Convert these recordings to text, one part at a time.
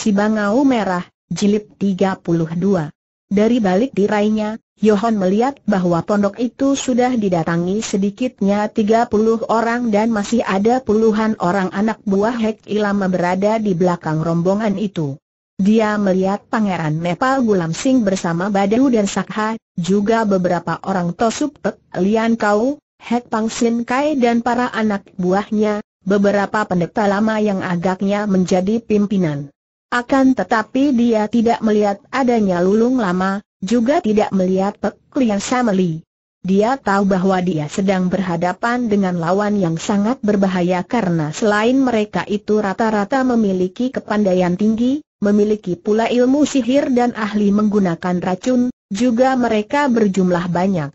Si Bangau Merah, Jilid 32. Dari balik tirainya, Yohan melihat bahwa pondok itu sudah didatangi sedikitnya 30 orang dan masih ada puluhan orang anak buah Hek Ilama berada di belakang rombongan itu. Dia melihat Pangeran Nepal Gulam Singh bersama Badu dan Sakha, juga beberapa orang Tosup Pek, Lian Kau, Hek Pang Sin Kai dan para anak buahnya, beberapa pendeta lama yang agaknya menjadi pimpinan. Akan tetapi dia tidak melihat adanya lulung lama, juga tidak melihat Pek Lian Sameli. Dia tahu bahwa dia sedang berhadapan dengan lawan yang sangat berbahaya karena selain mereka itu rata-rata memiliki kepandaian tinggi, memiliki pula ilmu sihir dan ahli menggunakan racun, juga mereka berjumlah banyak.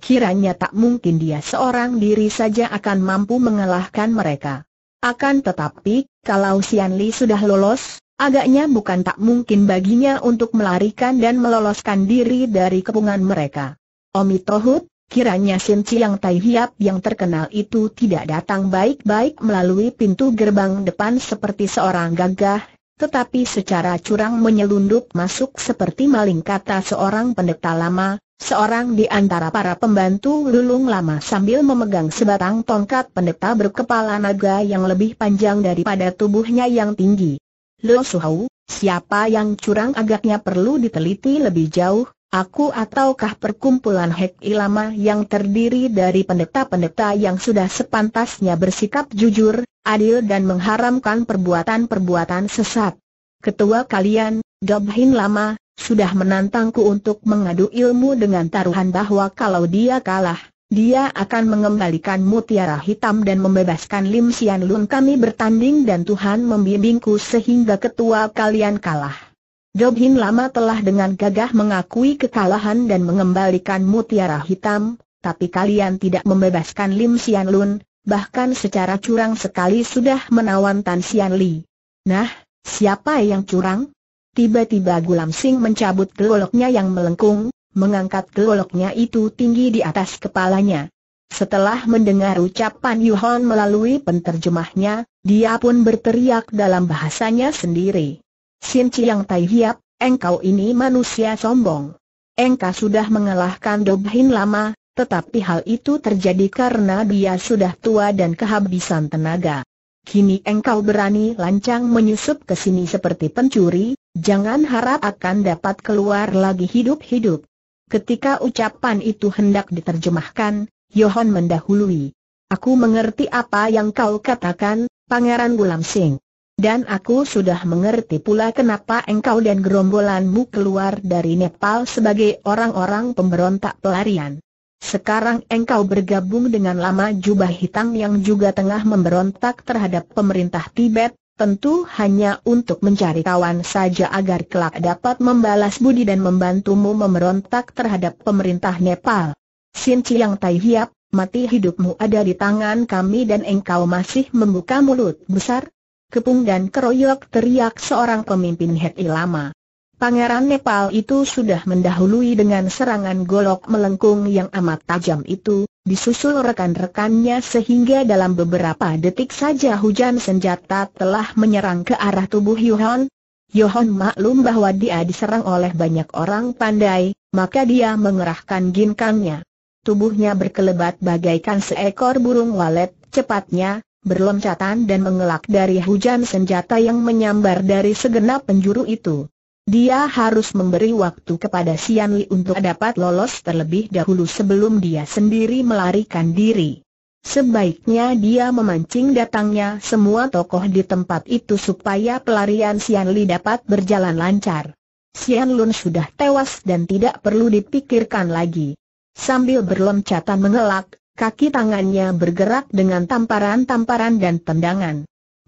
Kiranya tak mungkin dia seorang diri saja akan mampu mengalahkan mereka. Akan tetapi, kalau Xian Li sudah lolos, Agaknya bukan tak mungkin baginya untuk melarikan dan meloloskan diri dari kepungan mereka. Omi Tohut, kiranya Sin Chiang Tai Hiap yang terkenal itu tidak datang baik-baik melalui pintu gerbang depan seperti seorang gagah, tetapi secara curang menyelundup masuk seperti maling kata seorang pendeta lama, seorang di antara para pembantu lulung lama sambil memegang sebatang tongkat pendeta berkepala naga yang lebih panjang daripada tubuhnya yang tinggi. Lo Suhau, siapa yang curang agaknya perlu diteliti lebih jauh, aku ataukah perkumpulan hek ilama yang terdiri dari pendeta-pendeta yang sudah sepantasnya bersikap jujur, adil dan mengharamkan perbuatan-perbuatan sesat. Ketua kalian, Dobhin Lama, sudah menantangku untuk mengadu ilmu dengan taruhan bahwa kalau dia kalah, dia akan mengembalikan mutiara hitam dan membebaskan Lim Sian Lun kami bertanding dan Tuhan membimbingku sehingga ketua kalian kalah. Hin lama telah dengan gagah mengakui kekalahan dan mengembalikan mutiara hitam, tapi kalian tidak membebaskan Lim Sian Lun, bahkan secara curang sekali sudah menawan Tan Sian Li. Nah, siapa yang curang? Tiba-tiba Gulam Sing mencabut geloknya yang melengkung, mengangkat goloknya itu tinggi di atas kepalanya. Setelah mendengar ucapan Yuhon melalui penterjemahnya, dia pun berteriak dalam bahasanya sendiri. Sin Chiang Tai Hiap, engkau ini manusia sombong. Engkau sudah mengalahkan Dobhin lama, tetapi hal itu terjadi karena dia sudah tua dan kehabisan tenaga. Kini engkau berani lancang menyusup ke sini seperti pencuri, jangan harap akan dapat keluar lagi hidup-hidup. Ketika ucapan itu hendak diterjemahkan, Yohan mendahului. Aku mengerti apa yang kau katakan, Pangeran Gulam Singh, Dan aku sudah mengerti pula kenapa engkau dan gerombolanmu keluar dari Nepal sebagai orang-orang pemberontak pelarian. Sekarang engkau bergabung dengan lama jubah hitam yang juga tengah memberontak terhadap pemerintah Tibet, Tentu hanya untuk mencari kawan saja agar kelak dapat membalas budi dan membantumu memberontak terhadap pemerintah Nepal. Sin Chiang Tai Hiap, mati hidupmu ada di tangan kami dan engkau masih membuka mulut besar? Kepung dan keroyok teriak seorang pemimpin heti lama. Pangeran Nepal itu sudah mendahului dengan serangan golok melengkung yang amat tajam itu, disusul rekan-rekannya sehingga dalam beberapa detik saja hujan senjata telah menyerang ke arah tubuh Yohon. Yohon maklum bahwa dia diserang oleh banyak orang pandai, maka dia mengerahkan ginkangnya. Tubuhnya berkelebat bagaikan seekor burung walet, cepatnya, berloncatan dan mengelak dari hujan senjata yang menyambar dari segenap penjuru itu. Dia harus memberi waktu kepada Sian Li untuk dapat lolos terlebih dahulu sebelum dia sendiri melarikan diri. Sebaiknya dia memancing datangnya semua tokoh di tempat itu supaya pelarian Sian Li dapat berjalan lancar. Sian Lun sudah tewas dan tidak perlu dipikirkan lagi. Sambil berlomcatan mengelak, kaki tangannya bergerak dengan tamparan-tamparan dan tendangan.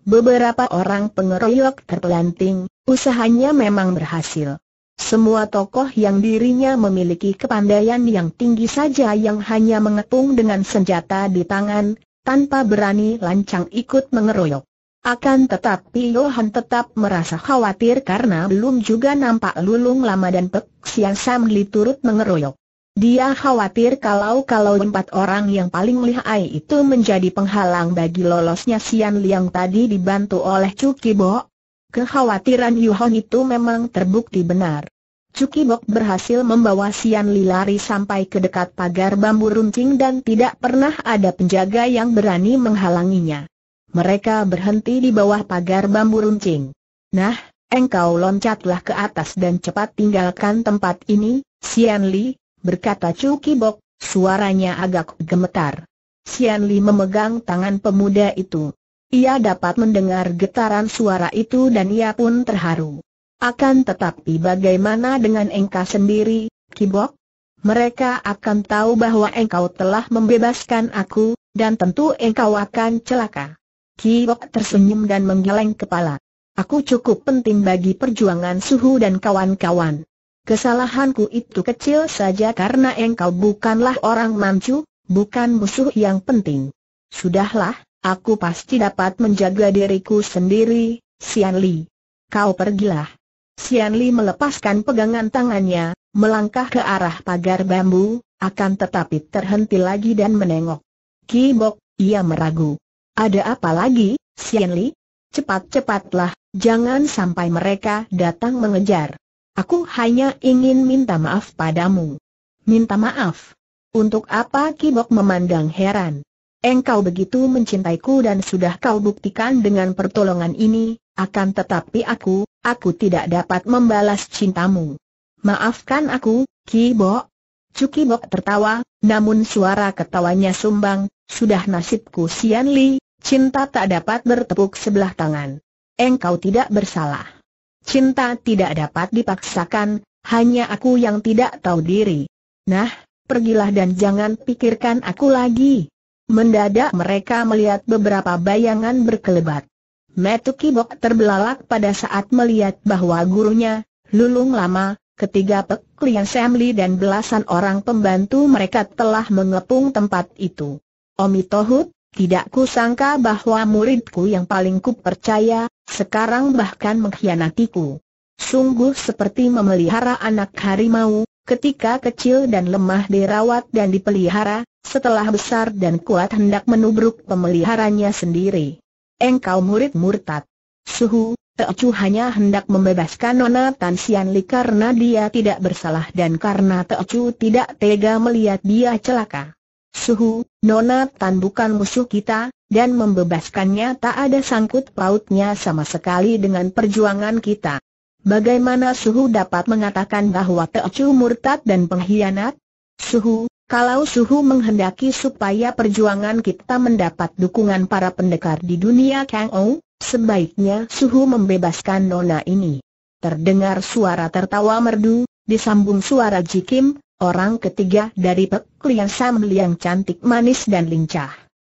Beberapa orang pengeroyok terpelanting, usahanya memang berhasil. Semua tokoh yang dirinya memiliki kepandaian yang tinggi saja yang hanya mengepung dengan senjata di tangan, tanpa berani lancang ikut mengeroyok. Akan tetapi Johan tetap merasa khawatir karena belum juga nampak Lulung Lama dan peksian Samli turut mengeroyok. Dia khawatir kalau-kalau empat orang yang paling lihai itu menjadi penghalang bagi lolosnya Sian Liang tadi dibantu oleh Cuki Bok. Kekhawatiran Yuhon itu memang terbukti benar. Cuki berhasil membawa Sian Li lari sampai ke dekat pagar bambu runcing dan tidak pernah ada penjaga yang berani menghalanginya. Mereka berhenti di bawah pagar bambu runcing. Nah, engkau loncatlah ke atas dan cepat tinggalkan tempat ini, Sian Li, berkata Chu Kibok, suaranya agak gemetar. Xian Li memegang tangan pemuda itu. Ia dapat mendengar getaran suara itu dan ia pun terharu. Akan tetapi bagaimana dengan engkau sendiri, Kibok? Mereka akan tahu bahwa engkau telah membebaskan aku, dan tentu engkau akan celaka. Kibok tersenyum dan menggeleng kepala. Aku cukup penting bagi perjuangan Suhu dan kawan-kawan. Kesalahanku itu kecil saja karena engkau bukanlah orang mancu, bukan musuh yang penting. Sudahlah, aku pasti dapat menjaga diriku sendiri, Sian Li. Kau pergilah. Sian Li melepaskan pegangan tangannya, melangkah ke arah pagar bambu, akan tetapi terhenti lagi dan menengok. Kibok, ia meragu. Ada apa lagi, Sian Li? Cepat-cepatlah, jangan sampai mereka datang mengejar. Aku hanya ingin minta maaf padamu. Minta maaf? Untuk apa Kibok memandang heran? Engkau begitu mencintaiku dan sudah kau buktikan dengan pertolongan ini, akan tetapi aku, aku tidak dapat membalas cintamu. Maafkan aku, Kibok. Cukibok tertawa, namun suara ketawanya sumbang, sudah nasibku Sian Li, cinta tak dapat bertepuk sebelah tangan. Engkau tidak bersalah. Cinta tidak dapat dipaksakan, hanya aku yang tidak tahu diri. Nah, pergilah dan jangan pikirkan aku lagi. Mendadak mereka melihat beberapa bayangan berkelebat. Metu Kibok terbelalak pada saat melihat bahwa gurunya, Lulung Lama, ketiga Pek Lian Semli dan belasan orang pembantu mereka telah mengepung tempat itu. Omi Tohut, tidak kusangka bahwa muridku yang paling kupercaya, sekarang bahkan mengkhianatiku. Sungguh seperti memelihara anak harimau, ketika kecil dan lemah dirawat dan dipelihara, setelah besar dan kuat hendak menubruk pemeliharanya sendiri. Engkau murid murtad. Suhu, Teocu hanya hendak membebaskan Nona Tan Sian karena dia tidak bersalah dan karena Teocu tidak tega melihat dia celaka. Suhu, Nona Tan bukan musuh kita, dan membebaskannya tak ada sangkut pautnya sama sekali dengan perjuangan kita. Bagaimana Suhu dapat mengatakan bahwa Teocu murtad dan pengkhianat? Suhu, kalau Suhu menghendaki supaya perjuangan kita mendapat dukungan para pendekar di dunia Kang O, sebaiknya Suhu membebaskan Nona ini. Terdengar suara tertawa merdu, disambung suara Jikim, Orang ketiga dari Pek Liang Sam Liang cantik manis dan lincah.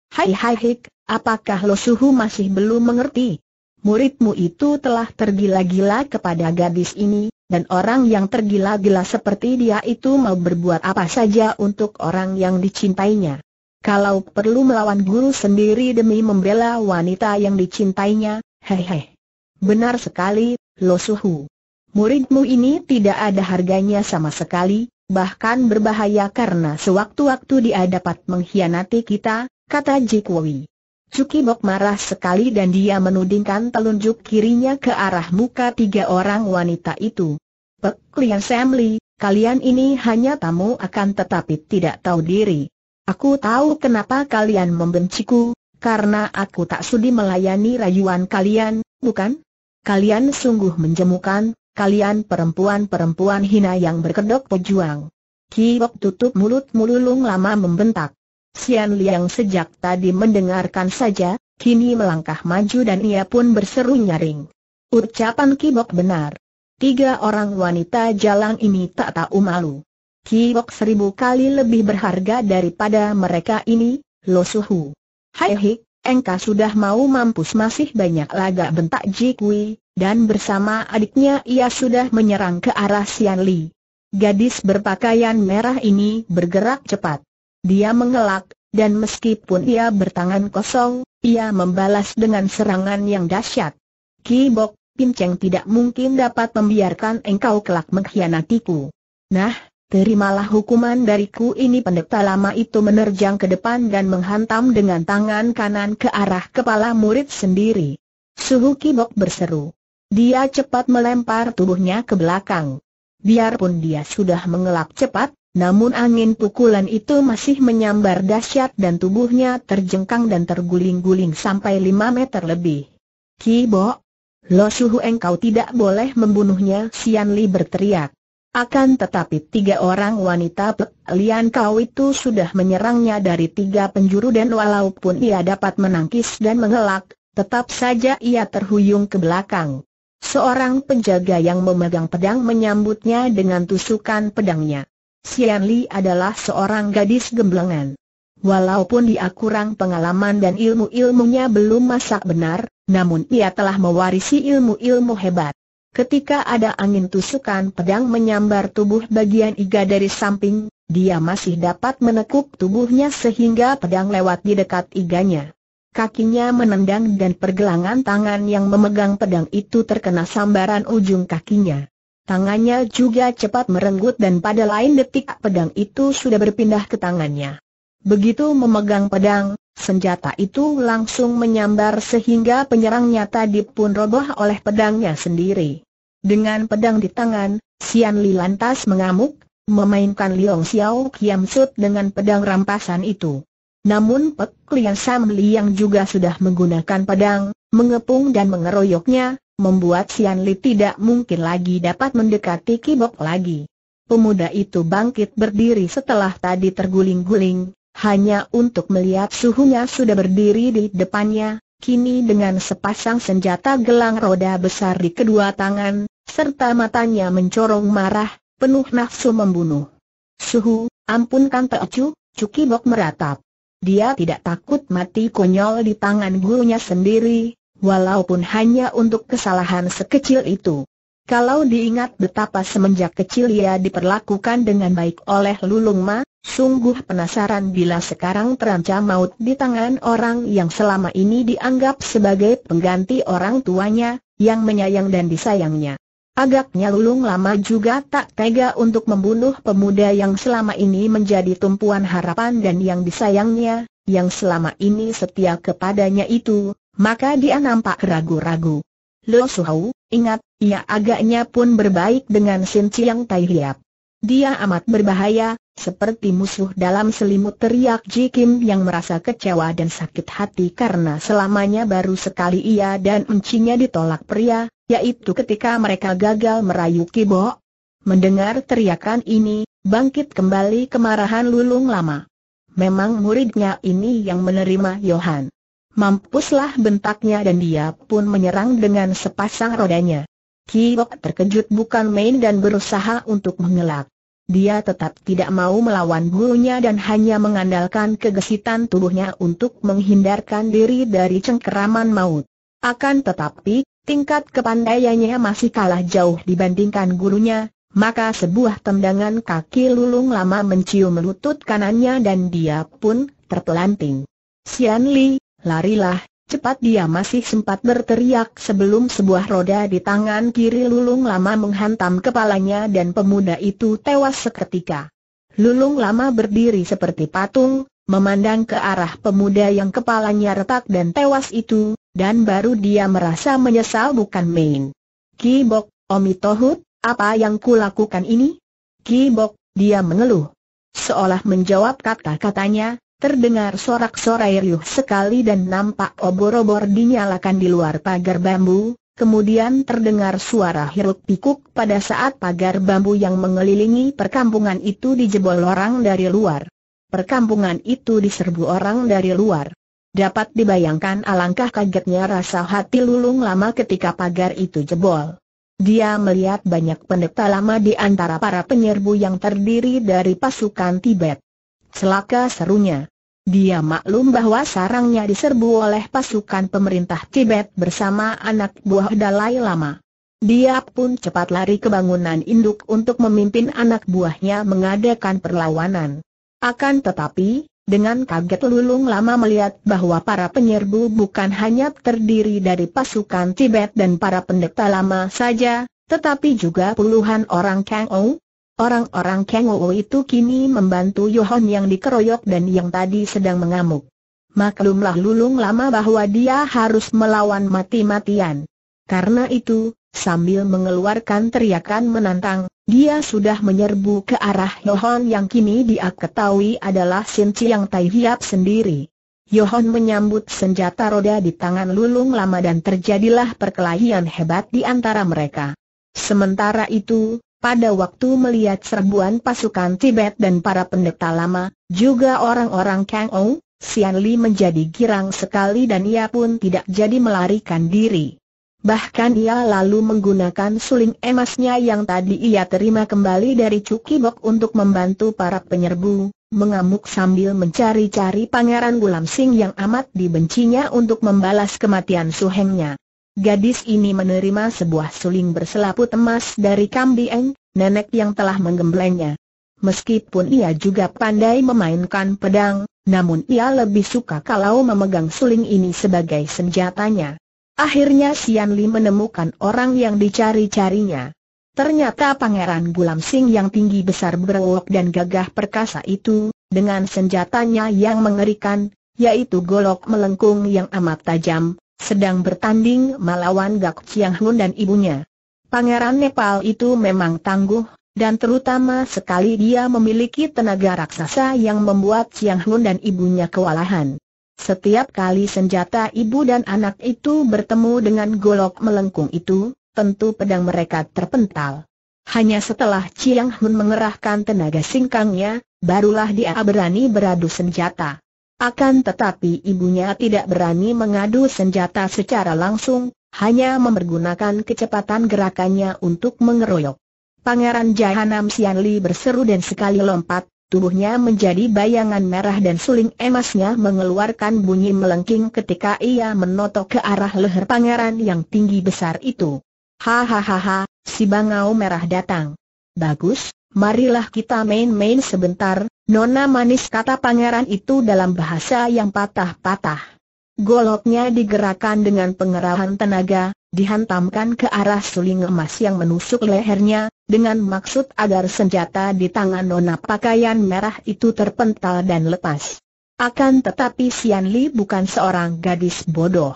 Hai hai hik, apakah Lo Suhu masih belum mengerti? Muridmu itu telah tergila-gila kepada gadis ini, dan orang yang tergila-gila seperti dia itu mau berbuat apa saja untuk orang yang dicintainya. Kalau perlu melawan guru sendiri demi membela wanita yang dicintainya, hehe. Benar sekali, Lo Suhu. Muridmu ini tidak ada harganya sama sekali, bahkan berbahaya karena sewaktu-waktu dia dapat mengkhianati kita, kata Jikwui. Cukibok marah sekali dan dia menudingkan telunjuk kirinya ke arah muka tiga orang wanita itu. Pek Lian Samli, kalian ini hanya tamu akan tetapi tidak tahu diri. Aku tahu kenapa kalian membenciku, karena aku tak sudi melayani rayuan kalian, bukan? Kalian sungguh menjemukan, kalian perempuan-perempuan hina yang berkedok pejuang. Kibok tutup mulut mululung lama membentak. Sian Liang sejak tadi mendengarkan saja, kini melangkah maju dan ia pun berseru nyaring. Ucapan Kibok benar. Tiga orang wanita jalang ini tak tahu malu. Kibok seribu kali lebih berharga daripada mereka ini, Lo Suhu. Hai Hik, engkau sudah mau mampus masih banyak laga bentak Jikwi, dan bersama adiknya ia sudah menyerang ke arah Sian Li. Gadis berpakaian merah ini bergerak cepat. Dia mengelak, dan meskipun ia bertangan kosong, ia membalas dengan serangan yang dahsyat. Ki Bok, Pinceng tidak mungkin dapat membiarkan engkau kelak mengkhianatiku. Nah, terimalah hukuman dariku ini pendeta lama itu menerjang ke depan dan menghantam dengan tangan kanan ke arah kepala murid sendiri. Suhu Kibok berseru. Dia cepat melempar tubuhnya ke belakang. Biarpun dia sudah mengelak cepat, namun angin pukulan itu masih menyambar dahsyat dan tubuhnya terjengkang dan terguling-guling sampai lima meter lebih. Kibo, Lo Suhu engkau tidak boleh membunuhnya, Sian Li berteriak. Akan tetapi tiga orang wanita Pek Lian Kau itu sudah menyerangnya dari tiga penjuru dan walaupun ia dapat menangkis dan mengelak, tetap saja ia terhuyung ke belakang. Seorang penjaga yang memegang pedang menyambutnya dengan tusukan pedangnya. Sian Li adalah seorang gadis gemblengan. Walaupun dia kurang pengalaman dan ilmu-ilmunya belum masak benar, namun ia telah mewarisi ilmu-ilmu hebat. Ketika ada angin tusukan pedang menyambar tubuh bagian iga dari samping, dia masih dapat menekuk tubuhnya sehingga pedang lewat di dekat iganya. Kakinya menendang dan pergelangan tangan yang memegang pedang itu terkena sambaran ujung kakinya. Tangannya juga cepat merenggut dan pada lain detik pedang itu sudah berpindah ke tangannya. Begitu memegang pedang, senjata itu langsung menyambar sehingga penyerangnya tadi pun roboh oleh pedangnya sendiri. Dengan pedang di tangan, Sian Li lantas mengamuk, memainkan Liong Xiao Kiam Sut dengan pedang rampasan itu. Namun Pek Lian Sam yang juga sudah menggunakan pedang, mengepung dan mengeroyoknya, membuat Sian Li tidak mungkin lagi dapat mendekati Kibok lagi. Pemuda itu bangkit berdiri setelah tadi terguling-guling, hanya untuk melihat suhunya sudah berdiri di depannya, kini dengan sepasang senjata gelang roda besar di kedua tangan, serta matanya mencorong marah, penuh nafsu membunuh. Suhu, ampunkan cuki bok meratap. Dia tidak takut mati konyol di tangan gurunya sendiri, walaupun hanya untuk kesalahan sekecil itu. Kalau diingat betapa semenjak kecil ia diperlakukan dengan baik oleh Lulung Ma, sungguh penasaran bila sekarang terancam maut di tangan orang yang selama ini dianggap sebagai pengganti orang tuanya, yang menyayang dan disayangnya. Agaknya Lulung lama juga tak tega untuk membunuh pemuda yang selama ini menjadi tumpuan harapan dan yang disayangnya, yang selama ini setia kepadanya itu, maka dia nampak ragu-ragu. Lo Suhau, ingat, ia agaknya pun berbaik dengan Sin Chiang Tai Hiap. Dia amat berbahaya, seperti musuh dalam selimut teriak Ji Kim yang merasa kecewa dan sakit hati karena selamanya baru sekali ia dan encinya ditolak pria, yaitu ketika mereka gagal merayu Kibo. Mendengar teriakan ini, bangkit kembali kemarahan lulung lama. Memang muridnya ini yang menerima Yohan. Mampuslah bentaknya dan dia pun menyerang dengan sepasang rodanya. Kibok terkejut bukan main dan berusaha untuk mengelak. Dia tetap tidak mau melawan gurunya dan hanya mengandalkan kegesitan tubuhnya untuk menghindarkan diri dari cengkeraman maut. Akan tetapi, tingkat kepandaiannya masih kalah jauh dibandingkan gurunya, maka sebuah tendangan kaki lulung lama mencium lutut kanannya dan dia pun terpelanting. Xian Li, larilah, Cepat dia masih sempat berteriak sebelum sebuah roda di tangan kiri Lulung Lama menghantam kepalanya dan pemuda itu tewas seketika. Lulung Lama berdiri seperti patung, memandang ke arah pemuda yang kepalanya retak dan tewas itu, dan baru dia merasa menyesal bukan main. Kibok, Omi Tohut, apa yang kulakukan ini? Kibok, dia mengeluh. Seolah menjawab kata-katanya, Terdengar sorak-sorai riuh sekali dan nampak obor-obor dinyalakan di luar pagar bambu, kemudian terdengar suara hiruk pikuk pada saat pagar bambu yang mengelilingi perkampungan itu dijebol orang dari luar. Perkampungan itu diserbu orang dari luar. Dapat dibayangkan alangkah kagetnya rasa hati lulung lama ketika pagar itu jebol. Dia melihat banyak pendeta lama di antara para penyerbu yang terdiri dari pasukan Tibet. Celaka serunya. Dia maklum bahwa sarangnya diserbu oleh pasukan pemerintah Tibet bersama anak buah Dalai Lama. Dia pun cepat lari ke bangunan induk untuk memimpin anak buahnya mengadakan perlawanan. Akan tetapi, dengan kaget Lulung Lama melihat bahwa para penyerbu bukan hanya terdiri dari pasukan Tibet dan para pendeta lama saja, tetapi juga puluhan orang Kang Orang-orang Kang Wu itu kini membantu Yohan yang dikeroyok dan yang tadi sedang mengamuk. Maklumlah lulung lama bahwa dia harus melawan mati-matian. Karena itu, sambil mengeluarkan teriakan menantang, dia sudah menyerbu ke arah Yohan yang kini dia ketahui adalah Sin Chiang Tai Hiap sendiri. Yohan menyambut senjata roda di tangan lulung lama dan terjadilah perkelahian hebat di antara mereka. Sementara itu, pada waktu melihat serbuan pasukan Tibet dan para pendeta lama, juga orang-orang Kang Ou, Sian Li menjadi girang sekali dan ia pun tidak jadi melarikan diri. Bahkan ia lalu menggunakan suling emasnya yang tadi ia terima kembali dari Cukibok untuk membantu para penyerbu, mengamuk sambil mencari-cari Pangeran Gulam Sing yang amat dibencinya untuk membalas kematian suhengnya. Gadis ini menerima sebuah suling berselaput emas dari Kambieng, nenek yang telah menggemblengnya. Meskipun ia juga pandai memainkan pedang, namun ia lebih suka kalau memegang suling ini sebagai senjatanya. Akhirnya Sian Li menemukan orang yang dicari-carinya. Ternyata Pangeran Gulam Sing yang tinggi besar berwok dan gagah perkasa itu, dengan senjatanya yang mengerikan, yaitu golok melengkung yang amat tajam, sedang bertanding melawan Gak Chiang Hun dan ibunya. Pangeran Nepal itu memang tangguh, dan terutama sekali dia memiliki tenaga raksasa yang membuat Chiang Hun dan ibunya kewalahan. Setiap kali senjata ibu dan anak itu bertemu dengan golok melengkung itu, tentu pedang mereka terpental. Hanya setelah Chiang Hun mengerahkan tenaga singkangnya, barulah dia berani beradu senjata. Akan tetapi ibunya tidak berani mengadu senjata secara langsung, hanya mempergunakan kecepatan gerakannya untuk mengeroyok. Pangeran Jahanam Sianli berseru dan sekali lompat, tubuhnya menjadi bayangan merah dan suling emasnya mengeluarkan bunyi melengking ketika ia menotok ke arah leher pangeran yang tinggi besar itu. Hahaha, si bangau merah datang. Bagus, marilah kita main-main sebentar, Nona manis kata pangeran itu dalam bahasa yang patah-patah. Goloknya digerakkan dengan pengerahan tenaga, dihantamkan ke arah suling emas yang menusuk lehernya, dengan maksud agar senjata di tangan Nona pakaian merah itu terpental dan lepas. Akan tetapi Sian Li bukan seorang gadis bodoh.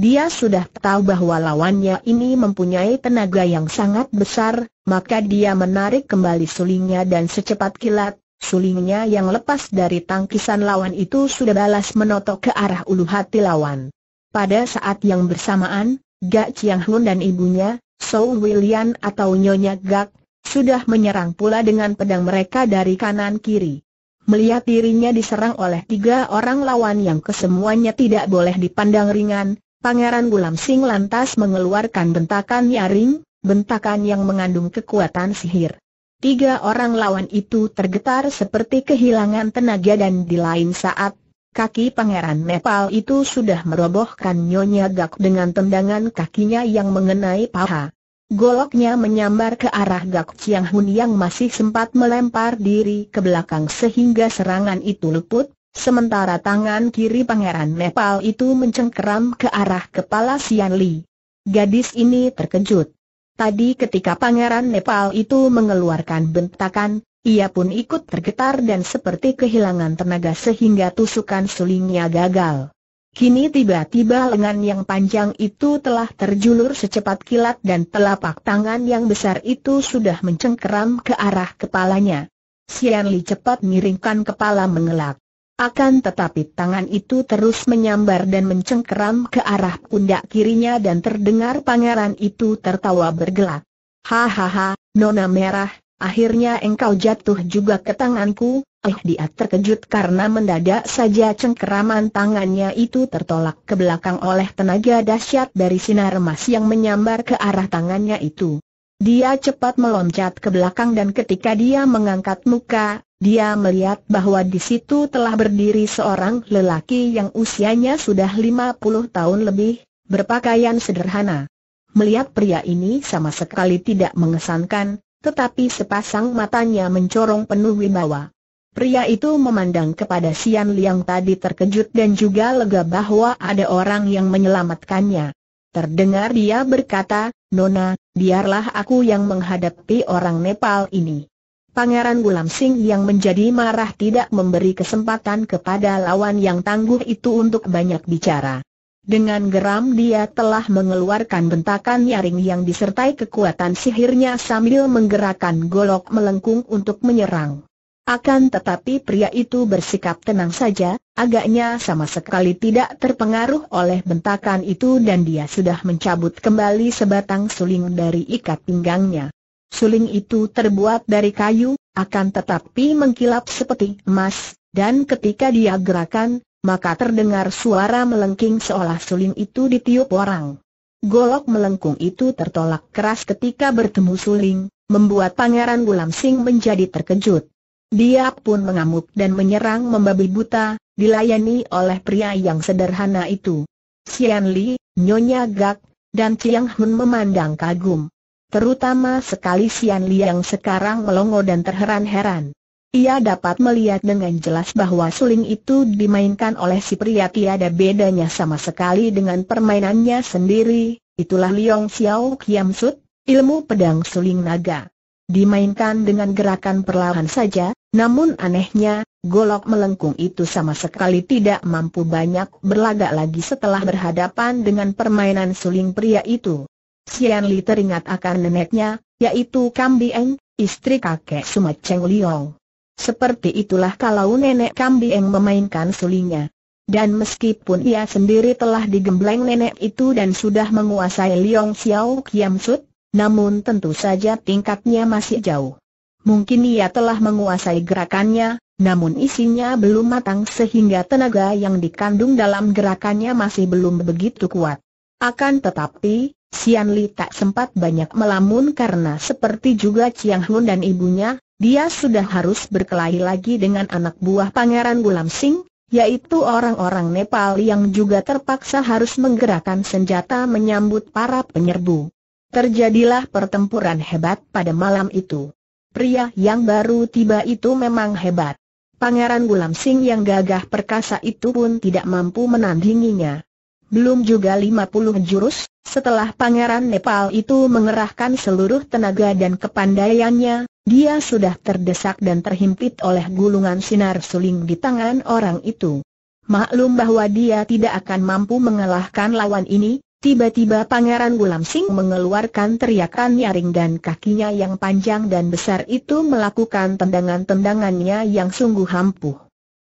Dia sudah tahu bahwa lawannya ini mempunyai tenaga yang sangat besar, maka dia menarik kembali sulingnya dan secepat kilat, sulingnya yang lepas dari tangkisan lawan itu sudah balas menotok ke arah ulu hati lawan. Pada saat yang bersamaan, Gak Chiang Hun dan ibunya, Sou William atau Nyonya Gak, sudah menyerang pula dengan pedang mereka dari kanan kiri. Melihat dirinya diserang oleh tiga orang lawan yang kesemuanya tidak boleh dipandang ringan, Pangeran Gulam Sing lantas mengeluarkan bentakan nyaring, bentakan yang mengandung kekuatan sihir. Tiga orang lawan itu tergetar seperti kehilangan tenaga dan di lain saat, kaki pangeran Nepal itu sudah merobohkan Nyonya Gak dengan tendangan kakinya yang mengenai paha. Goloknya menyambar ke arah Gak Chiang Hun yang masih sempat melempar diri ke belakang sehingga serangan itu luput, Sementara tangan kiri Pangeran Nepal itu mencengkeram ke arah kepala Sian Li. Gadis ini terkejut. Tadi ketika Pangeran Nepal itu mengeluarkan bentakan, ia pun ikut tergetar dan seperti kehilangan tenaga sehingga tusukan sulingnya gagal. Kini tiba-tiba lengan yang panjang itu telah terjulur secepat kilat dan telapak tangan yang besar itu sudah mencengkeram ke arah kepalanya. Sian Li cepat miringkan kepala mengelak. Akan tetapi tangan itu terus menyambar dan mencengkeram ke arah pundak kirinya dan terdengar pangeran itu tertawa bergelak. Hahaha, nona merah, akhirnya engkau jatuh juga ke tanganku, eh dia terkejut karena mendadak saja cengkeraman tangannya itu tertolak ke belakang oleh tenaga dahsyat dari sinar emas yang menyambar ke arah tangannya itu. Dia cepat meloncat ke belakang dan ketika dia mengangkat muka, dia melihat bahwa di situ telah berdiri seorang lelaki yang usianya sudah 50 tahun lebih, berpakaian sederhana. Melihat pria ini sama sekali tidak mengesankan, tetapi sepasang matanya mencorong penuh wibawa. Pria itu memandang kepada Sian Liang tadi terkejut dan juga lega bahwa ada orang yang menyelamatkannya. Terdengar dia berkata, Nona, biarlah aku yang menghadapi orang Nepal ini. Pangeran Gulam Singh yang menjadi marah tidak memberi kesempatan kepada lawan yang tangguh itu untuk banyak bicara. Dengan geram dia telah mengeluarkan bentakan nyaring yang disertai kekuatan sihirnya sambil menggerakkan golok melengkung untuk menyerang. Akan tetapi pria itu bersikap tenang saja, agaknya sama sekali tidak terpengaruh oleh bentakan itu dan dia sudah mencabut kembali sebatang suling dari ikat pinggangnya. Suling itu terbuat dari kayu, akan tetapi mengkilap seperti emas, dan ketika dia gerakan, maka terdengar suara melengking seolah suling itu ditiup orang. Golok melengkung itu tertolak keras ketika bertemu suling, membuat Pangeran Gulam Singh menjadi terkejut. Dia pun mengamuk dan menyerang membabi buta, dilayani oleh pria yang sederhana itu. Xian Li, Nyonya Gak, dan Chiang Hun memandang kagum. Terutama sekali Sian Liang sekarang melongo dan terheran-heran. Ia dapat melihat dengan jelas bahwa suling itu dimainkan oleh si pria tiada bedanya sama sekali dengan permainannya sendiri, itulah Liong Xiao Kiam Sut, ilmu pedang suling naga. Dimainkan dengan gerakan perlahan saja, namun anehnya, golok melengkung itu sama sekali tidak mampu banyak berlagak lagi setelah berhadapan dengan permainan suling pria itu. Sian Li teringat akan neneknya, yaitu Kam Bieng, istri kakek Sumat Cheng Liong. Seperti itulah kalau nenek Kam Bieng memainkan sulinya. Dan meskipun ia sendiri telah digembleng nenek itu dan sudah menguasai Liong Xiao Kiam Sut, namun tentu saja tingkatnya masih jauh. Mungkin ia telah menguasai gerakannya, namun isinya belum matang sehingga tenaga yang dikandung dalam gerakannya masih belum begitu kuat. Akan tetapi, Sian Li tak sempat banyak melamun karena seperti juga Chiang Hun dan ibunya, dia sudah harus berkelahi lagi dengan anak buah Pangeran Gulam Singh, yaitu orang-orang Nepal yang juga terpaksa harus menggerakkan senjata menyambut para penyerbu. Terjadilah pertempuran hebat pada malam itu. Pria yang baru tiba itu memang hebat. Pangeran Gulam Singh yang gagah perkasa itu pun tidak mampu menandinginya belum juga 50 jurus, setelah Pangeran Nepal itu mengerahkan seluruh tenaga dan kepandaiannya, dia sudah terdesak dan terhimpit oleh gulungan sinar suling di tangan orang itu. Maklum bahwa dia tidak akan mampu mengalahkan lawan ini, tiba-tiba Pangeran Gulam Singh mengeluarkan teriakan nyaring dan kakinya yang panjang dan besar itu melakukan tendangan-tendangannya yang sungguh hampuh.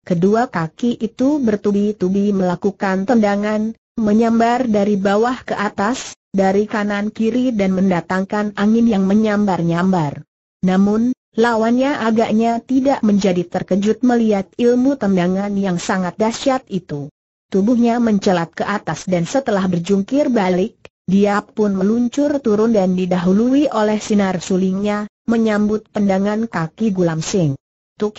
Kedua kaki itu bertubi-tubi melakukan tendangan, menyambar dari bawah ke atas, dari kanan kiri dan mendatangkan angin yang menyambar-nyambar. Namun, lawannya agaknya tidak menjadi terkejut melihat ilmu tendangan yang sangat dahsyat itu. Tubuhnya mencelat ke atas dan setelah berjungkir balik, dia pun meluncur turun dan didahului oleh sinar sulingnya, menyambut tendangan kaki Gulam Sing. Tuk,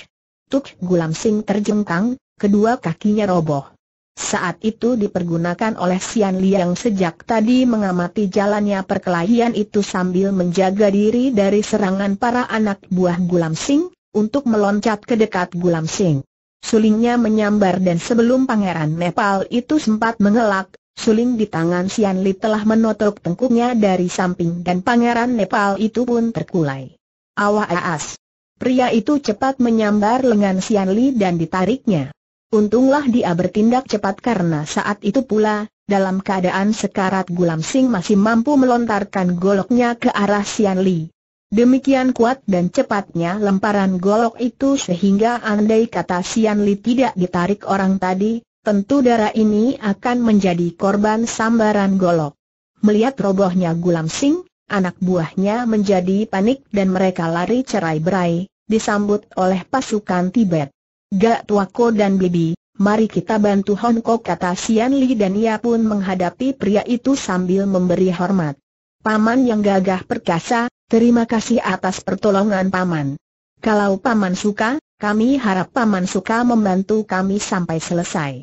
tuk Gulam Sing terjengkang, kedua kakinya roboh. Saat itu dipergunakan oleh Sian yang sejak tadi mengamati jalannya perkelahian itu sambil menjaga diri dari serangan para anak buah Gulam Sing, untuk meloncat ke dekat Gulam Sing. Sulingnya menyambar dan sebelum pangeran Nepal itu sempat mengelak, suling di tangan Sian Li telah menotok tengkuknya dari samping dan pangeran Nepal itu pun terkulai. Awah aas! Pria itu cepat menyambar lengan Sian Li dan ditariknya. Untunglah dia bertindak cepat karena saat itu pula, dalam keadaan sekarat Gulam Singh masih mampu melontarkan goloknya ke arah Sian Li. Demikian kuat dan cepatnya lemparan golok itu sehingga andai kata Sian Li tidak ditarik orang tadi, tentu darah ini akan menjadi korban sambaran golok. Melihat robohnya Gulam Singh, anak buahnya menjadi panik dan mereka lari cerai-berai, disambut oleh pasukan Tibet. Gak tuako dan bibi, mari kita bantu Hong Kok kata Sian Li dan ia pun menghadapi pria itu sambil memberi hormat. Paman yang gagah perkasa, terima kasih atas pertolongan Paman. Kalau Paman suka, kami harap Paman suka membantu kami sampai selesai.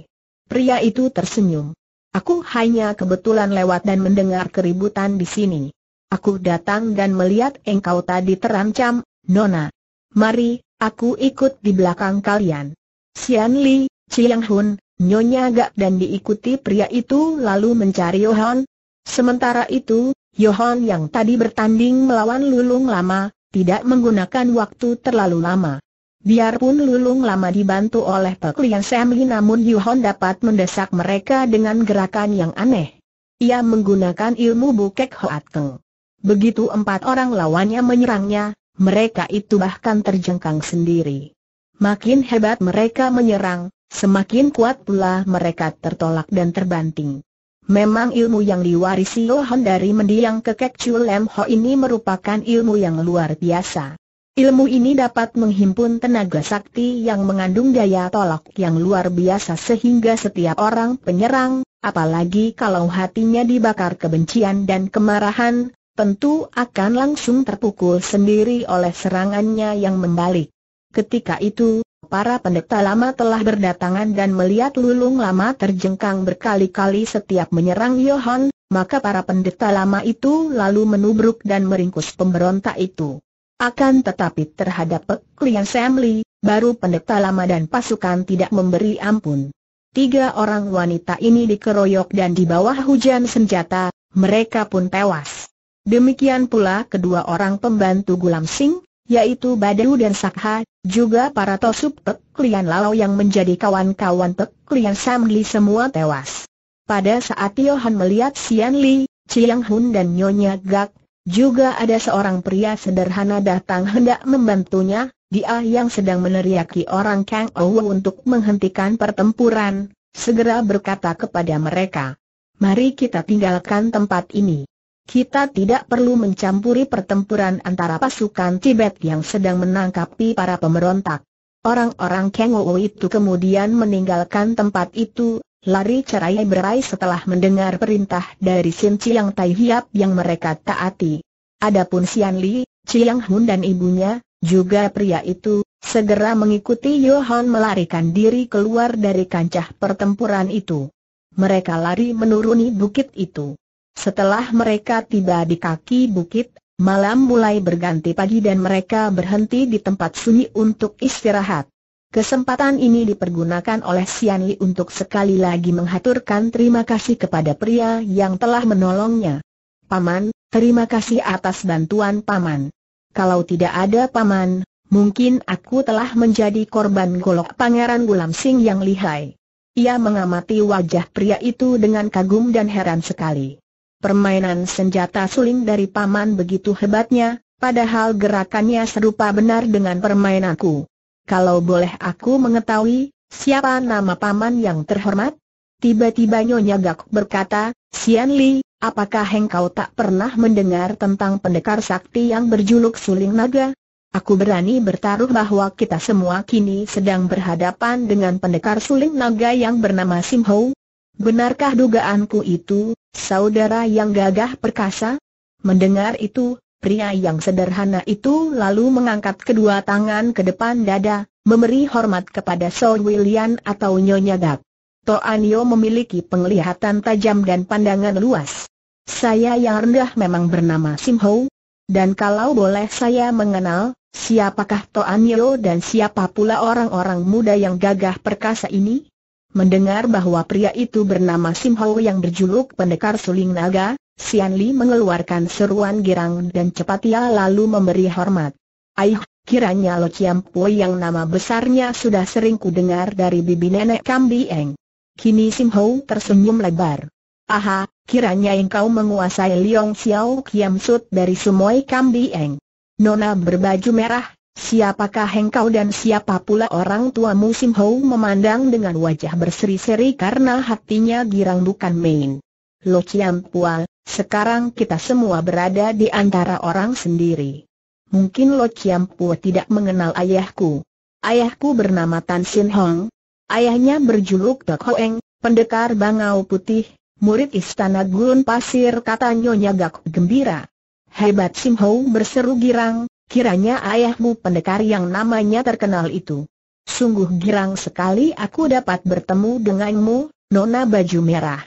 Pria itu tersenyum. Aku hanya kebetulan lewat dan mendengar keributan di sini. Aku datang dan melihat engkau tadi terancam, Nona. Mari, Aku ikut di belakang kalian. Sian Li, Chiang Hun, Nyonya Gak dan diikuti pria itu lalu mencari Yohan. Sementara itu, Yohan yang tadi bertanding melawan Lulung Lama, tidak menggunakan waktu terlalu lama. Biarpun Lulung Lama dibantu oleh Pek Lian Sam Li namun Yohan dapat mendesak mereka dengan gerakan yang aneh. Ia menggunakan ilmu bukek Hoat Keng. Begitu empat orang lawannya menyerangnya, mereka itu bahkan terjengkang sendiri. Makin hebat mereka menyerang, semakin kuat pula mereka tertolak dan terbanting. Memang ilmu yang diwarisi Yohan dari mendiang kekek Lem Ho ini merupakan ilmu yang luar biasa. Ilmu ini dapat menghimpun tenaga sakti yang mengandung daya tolak yang luar biasa sehingga setiap orang penyerang, apalagi kalau hatinya dibakar kebencian dan kemarahan, tentu akan langsung terpukul sendiri oleh serangannya yang membalik. Ketika itu, para pendeta lama telah berdatangan dan melihat lulung lama terjengkang berkali-kali setiap menyerang Yohan, maka para pendeta lama itu lalu menubruk dan meringkus pemberontak itu. Akan tetapi terhadap Peklian Samli, baru pendeta lama dan pasukan tidak memberi ampun. Tiga orang wanita ini dikeroyok dan di bawah hujan senjata, mereka pun tewas. Demikian pula kedua orang pembantu Gulam Singh, yaitu Badu dan Sakha, juga para Tosup Pek Lian Lao yang menjadi kawan-kawan Pek Lian Sam Li semua tewas. Pada saat Yohan melihat Sian Li, Chiang Hun dan Nyonya Gak, juga ada seorang pria sederhana datang hendak membantunya, dia yang sedang meneriaki orang Kang Ou untuk menghentikan pertempuran, segera berkata kepada mereka, Mari kita tinggalkan tempat ini. Kita tidak perlu mencampuri pertempuran antara pasukan Tibet yang sedang menangkapi para pemberontak. Orang-orang Kengo itu kemudian meninggalkan tempat itu, lari cerai berai setelah mendengar perintah dari Sin Chiang Tai Hiap yang mereka taati. Adapun Sian Li, Chiang Hun dan ibunya, juga pria itu, segera mengikuti Yohan melarikan diri keluar dari kancah pertempuran itu. Mereka lari menuruni bukit itu. Setelah mereka tiba di kaki bukit, malam mulai berganti pagi dan mereka berhenti di tempat sunyi untuk istirahat. Kesempatan ini dipergunakan oleh Sian untuk sekali lagi menghaturkan terima kasih kepada pria yang telah menolongnya. Paman, terima kasih atas bantuan Paman. Kalau tidak ada Paman, mungkin aku telah menjadi korban golok Pangeran Gulam Sing yang lihai. Ia mengamati wajah pria itu dengan kagum dan heran sekali. Permainan senjata suling dari paman begitu hebatnya, padahal gerakannya serupa benar dengan permainanku. Kalau boleh aku mengetahui, siapa nama paman yang terhormat? Tiba-tiba Nyonya Gak berkata, Sian Li, apakah engkau tak pernah mendengar tentang pendekar sakti yang berjuluk suling naga? Aku berani bertaruh bahwa kita semua kini sedang berhadapan dengan pendekar suling naga yang bernama Sim Hou. Benarkah dugaanku itu, saudara yang gagah perkasa? Mendengar itu, pria yang sederhana itu lalu mengangkat kedua tangan ke depan dada, memberi hormat kepada Sir William atau Nyonya Gap. Toanio memiliki penglihatan tajam dan pandangan luas. Saya yang rendah memang bernama Sim Ho. Dan kalau boleh saya mengenal, siapakah Toanio dan siapa pula orang-orang muda yang gagah perkasa ini? Mendengar bahwa pria itu bernama Sim Ho yang berjuluk pendekar suling naga, Sian Li mengeluarkan seruan girang dan cepat ia lalu memberi hormat. Aih, kiranya Lo Chiam Pui yang nama besarnya sudah sering kudengar dari bibi nenek Kam Eng. Kini Sim Ho tersenyum lebar. Aha, kiranya engkau menguasai Liong Xiao Kiam Sut dari Sumoi Kam Eng. Nona berbaju merah, Siapakah hengkau dan siapa pula orang tua musim Hou memandang dengan wajah berseri-seri karena hatinya girang bukan main. Lo Chiam Pua, sekarang kita semua berada di antara orang sendiri. Mungkin Lo Chiam Pua tidak mengenal ayahku. Ayahku bernama Tan Sin Hong. Ayahnya berjuluk Tok Eng, pendekar bangau putih, murid istana gurun pasir kata Nyonya Gak gembira. Hebat Sim Hou berseru girang, Kiranya ayahmu pendekar yang namanya terkenal itu. Sungguh girang sekali aku dapat bertemu denganmu, Nona Baju Merah.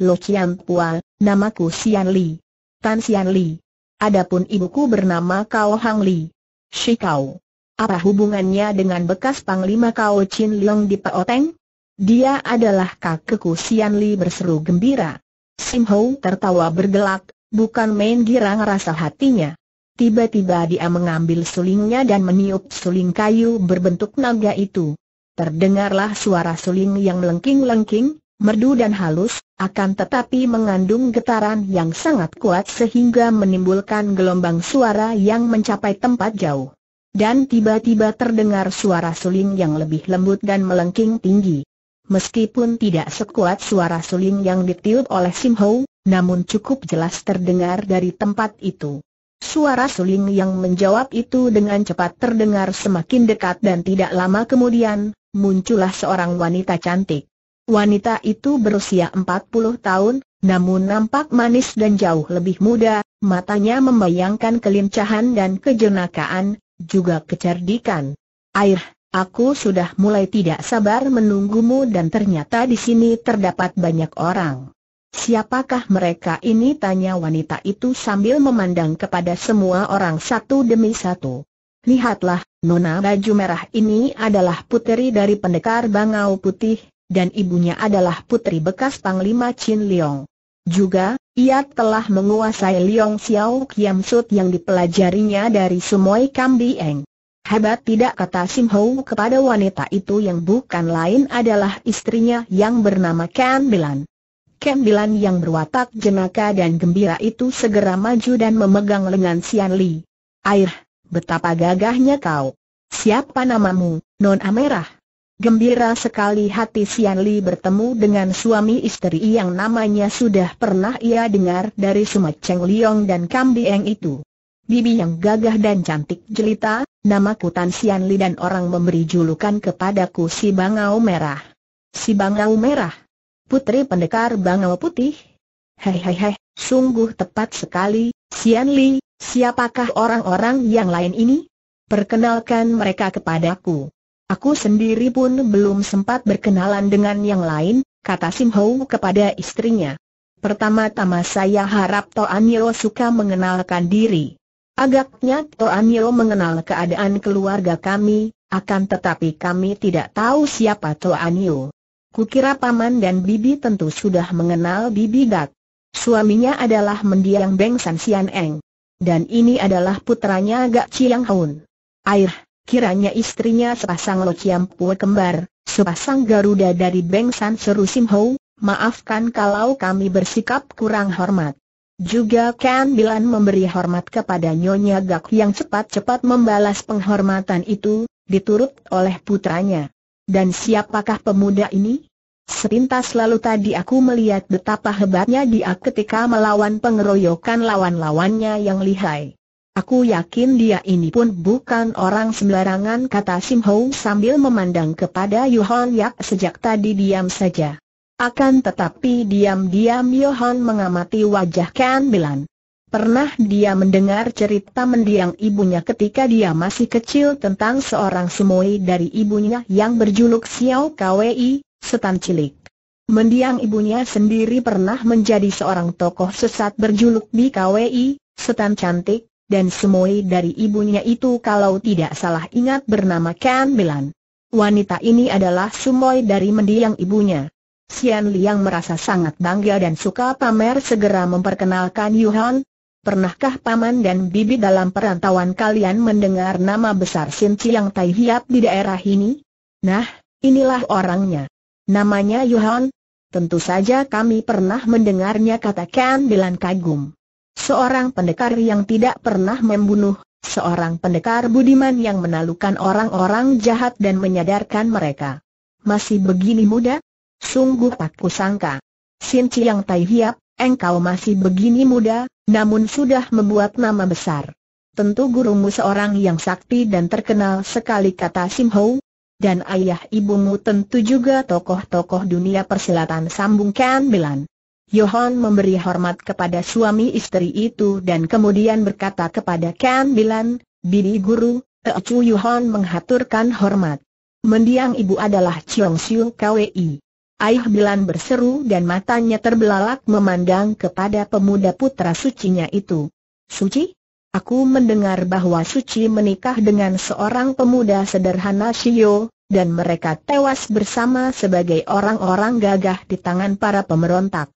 Lo Cian Pua, namaku Sian Li. Tan Sian Li. Adapun ibuku bernama Kao Hang Li. Si Kao. Apa hubungannya dengan bekas Panglima Kao Chin Leong di Peoteng? Dia adalah kakekku Sian Li berseru gembira. Sim Ho tertawa bergelak, bukan main girang rasa hatinya. Tiba-tiba dia mengambil sulingnya dan meniup suling kayu berbentuk naga itu. Terdengarlah suara suling yang lengking lengking merdu dan halus, akan tetapi mengandung getaran yang sangat kuat sehingga menimbulkan gelombang suara yang mencapai tempat jauh. Dan tiba-tiba terdengar suara suling yang lebih lembut dan melengking tinggi. Meskipun tidak sekuat suara suling yang ditiup oleh Sim Ho, namun cukup jelas terdengar dari tempat itu. Suara suling yang menjawab itu dengan cepat terdengar semakin dekat dan tidak lama kemudian, muncullah seorang wanita cantik. Wanita itu berusia 40 tahun, namun nampak manis dan jauh lebih muda, matanya membayangkan kelincahan dan kejenakaan, juga kecerdikan. Air, aku sudah mulai tidak sabar menunggumu dan ternyata di sini terdapat banyak orang. Siapakah mereka ini tanya wanita itu sambil memandang kepada semua orang satu demi satu. Lihatlah, nona baju merah ini adalah puteri dari pendekar Bangau Putih, dan ibunya adalah putri bekas Panglima Chin Leong. Juga, ia telah menguasai Leong Xiao Kiam Sut yang dipelajarinya dari Sumoi Kam Dieng. Hebat tidak kata Sim Ho kepada wanita itu yang bukan lain adalah istrinya yang bernama Kan Bilan. Kembilan yang berwatak jenaka dan gembira itu segera maju dan memegang lengan Sian Li. Air, betapa gagahnya kau. Siapa namamu, Non Amerah? Gembira sekali hati Sian Li bertemu dengan suami istri yang namanya sudah pernah ia dengar dari Sumat Cheng Liong dan Kam itu. Bibi yang gagah dan cantik jelita, namaku Tan Sian Li dan orang memberi julukan kepadaku si Bangau Merah. Si Bangau Merah? Putri Pendekar Bangau Putih? Hei hei hei, sungguh tepat sekali, Sian Li, siapakah orang-orang yang lain ini? Perkenalkan mereka kepadaku. Aku sendiri pun belum sempat berkenalan dengan yang lain, kata Sim Hou kepada istrinya. Pertama-tama saya harap Toan Yeo suka mengenalkan diri. Agaknya Toan Yeo mengenal keadaan keluarga kami, akan tetapi kami tidak tahu siapa Toan Yeo. Kukira paman dan bibi tentu sudah mengenal bibi dat. Suaminya adalah mendiang Beng San Sian Eng. Dan ini adalah putranya Gak Chiang Hun. Air, kiranya istrinya sepasang Lo Chiam Pue kembar, sepasang Garuda dari Beng San Seru Sim Ho, maafkan kalau kami bersikap kurang hormat. Juga Kan Bilan memberi hormat kepada Nyonya Gak yang cepat-cepat membalas penghormatan itu, diturut oleh putranya. Dan siapakah pemuda ini? Sepintas lalu tadi aku melihat betapa hebatnya dia ketika melawan pengeroyokan lawan-lawannya yang lihai. Aku yakin dia ini pun bukan orang sembarangan kata Sim Ho sambil memandang kepada Yohan Yak sejak tadi diam saja. Akan tetapi diam-diam Yohan mengamati wajah Ken Bilan. Pernah dia mendengar cerita mendiang ibunya ketika dia masih kecil tentang seorang sumoi dari ibunya yang berjuluk Xiao Kwei, setan cilik. Mendiang ibunya sendiri pernah menjadi seorang tokoh sesat berjuluk Kwei, setan cantik, dan sumoi dari ibunya itu kalau tidak salah ingat bernama Kan Milan. Wanita ini adalah sumoi dari mendiang ibunya. Xian Liang merasa sangat bangga dan suka pamer segera memperkenalkan Yuhan, Pernahkah Paman dan Bibi dalam perantauan kalian mendengar nama besar Sin Chiang Tai Hiap di daerah ini? Nah, inilah orangnya. Namanya Yuhan. Tentu saja kami pernah mendengarnya katakan Ken kagum. Seorang pendekar yang tidak pernah membunuh, seorang pendekar budiman yang menalukan orang-orang jahat dan menyadarkan mereka. Masih begini muda? Sungguh tak kusangka. Sin Chiang Tai Hiap, Engkau masih begini muda, namun sudah membuat nama besar. Tentu gurumu seorang yang sakti dan terkenal sekali kata Sim Ho. Dan ayah ibumu tentu juga tokoh-tokoh dunia persilatan sambung Kan Bilan. Yohan memberi hormat kepada suami istri itu dan kemudian berkata kepada Kan Bilan, Bini guru, Teocu Yohan menghaturkan hormat. Mendiang ibu adalah Chiong Siu Kwi. Aih Bilan berseru dan matanya terbelalak memandang kepada pemuda putra sucinya itu. Suci? Aku mendengar bahwa Suci menikah dengan seorang pemuda sederhana Shio, dan mereka tewas bersama sebagai orang-orang gagah di tangan para pemberontak.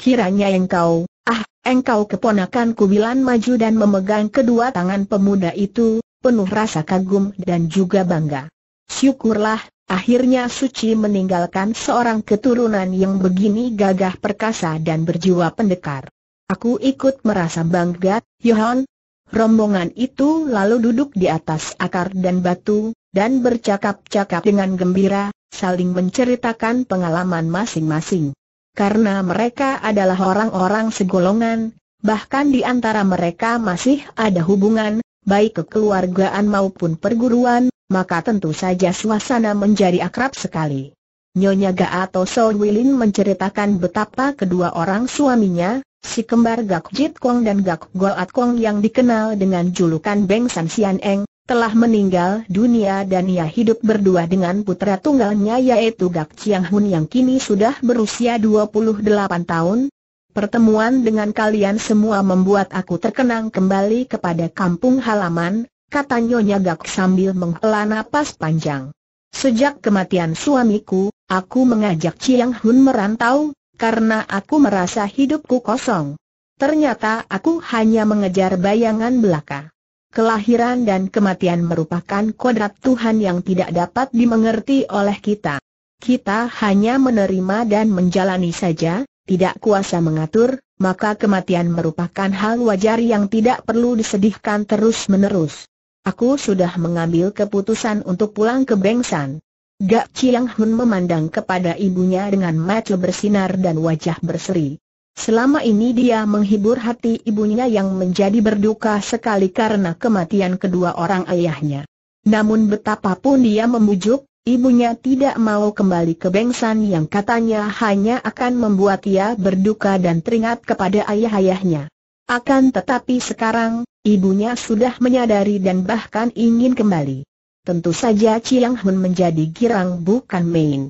Kiranya engkau, ah, engkau keponakan Kubilan maju dan memegang kedua tangan pemuda itu, penuh rasa kagum dan juga bangga. Syukurlah, Akhirnya Suci meninggalkan seorang keturunan yang begini gagah perkasa dan berjiwa pendekar. Aku ikut merasa bangga, Yohan. Rombongan itu lalu duduk di atas akar dan batu, dan bercakap-cakap dengan gembira, saling menceritakan pengalaman masing-masing. Karena mereka adalah orang-orang segolongan, bahkan di antara mereka masih ada hubungan, baik kekeluargaan maupun perguruan, maka tentu saja suasana menjadi akrab sekali. Nyonya Gaato Sol Wilin menceritakan betapa kedua orang suaminya, si kembar Gak Jit Kong dan Gak Goat Kong yang dikenal dengan julukan Beng San Sian Eng, telah meninggal dunia dan ia hidup berdua dengan putra tunggalnya yaitu Gak Chiang Hun yang kini sudah berusia 28 tahun. Pertemuan dengan kalian semua membuat aku terkenang kembali kepada kampung halaman, kata Nyonya Gak sambil menghela napas panjang. Sejak kematian suamiku, aku mengajak Chiang Hun merantau, karena aku merasa hidupku kosong. Ternyata aku hanya mengejar bayangan belaka. Kelahiran dan kematian merupakan kodrat Tuhan yang tidak dapat dimengerti oleh kita. Kita hanya menerima dan menjalani saja, tidak kuasa mengatur, maka kematian merupakan hal wajar yang tidak perlu disedihkan terus-menerus. Aku sudah mengambil keputusan untuk pulang ke Bengsan. Gak Chiang Hun memandang kepada ibunya dengan mata bersinar dan wajah berseri. Selama ini dia menghibur hati ibunya yang menjadi berduka sekali karena kematian kedua orang ayahnya. Namun betapapun dia membujuk, ibunya tidak mau kembali ke Bengsan yang katanya hanya akan membuat ia berduka dan teringat kepada ayah-ayahnya. Akan tetapi sekarang, ibunya sudah menyadari dan bahkan ingin kembali. Tentu saja Chiang Hun menjadi girang bukan main.